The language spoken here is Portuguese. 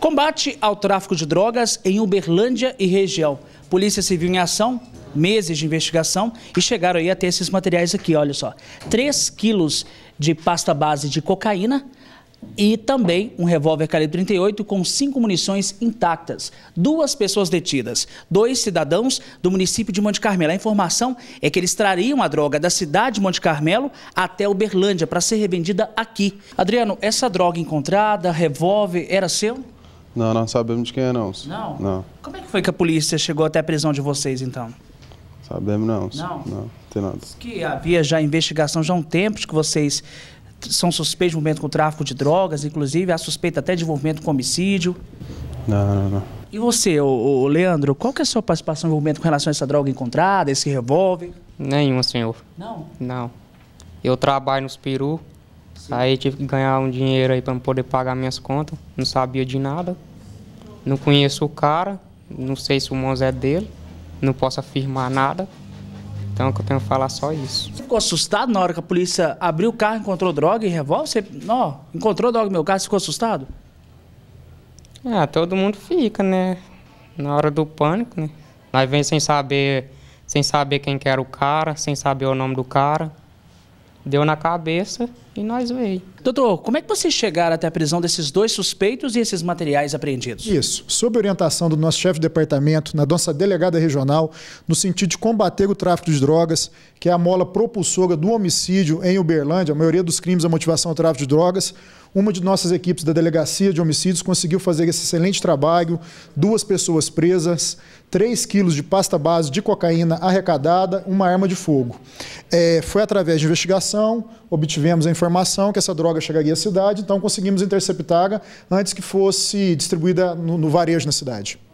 Combate ao tráfico de drogas em Uberlândia e região. Polícia Civil em ação, meses de investigação e chegaram aí até esses materiais aqui, olha só. 3 quilos de pasta base de cocaína e também um revólver calibre 38 com cinco munições intactas. Duas pessoas detidas, dois cidadãos do município de Monte Carmelo. A informação é que eles trariam a droga da cidade de Monte Carmelo até Uberlândia para ser revendida aqui. Adriano, essa droga encontrada, revólver, era seu? Não, não sabemos quem é, não. Não? Não. Como é que foi que a polícia chegou até a prisão de vocês, então? Sabemos não. Não? Não, tem nada. Que havia já investigação já há um tempo de que vocês são suspeitos de envolvimento com o tráfico de drogas, inclusive há suspeita até de envolvimento com homicídio. Não, não, não. E você, o Leandro, qual que é a sua participação em envolvimento com relação a essa droga encontrada, esse revólver? Nenhuma, senhor. Não? Não. Eu trabalho nos peru, Sim. Aí tive que ganhar um dinheiro aí para poder pagar minhas contas. Não sabia de nada. Não conheço o cara. Não sei se o Monza é dele. Não posso afirmar nada. Então é que eu tenho que falar é só isso. Você ficou assustado na hora que a polícia abriu o carro, encontrou droga e revólver? Você, encontrou droga no meu carro, você ficou assustado? é todo mundo fica, né? Na hora do pânico, né? Nós vem sem saber, sem saber quem que era o cara, sem saber o nome do cara. Deu na cabeça e nós veio. Doutor, como é que vocês chegaram até a prisão desses dois suspeitos e esses materiais apreendidos? Isso, sob orientação do nosso chefe de departamento, na nossa delegada regional, no sentido de combater o tráfico de drogas, que é a mola propulsora do homicídio em Uberlândia, a maioria dos crimes a motivação ao tráfico de drogas. Uma de nossas equipes da Delegacia de Homicídios conseguiu fazer esse excelente trabalho, duas pessoas presas, 3 quilos de pasta base de cocaína arrecadada, uma arma de fogo. É, foi através de investigação, obtivemos a informação que essa droga chegaria à cidade, então conseguimos interceptá-la antes que fosse distribuída no, no varejo na cidade.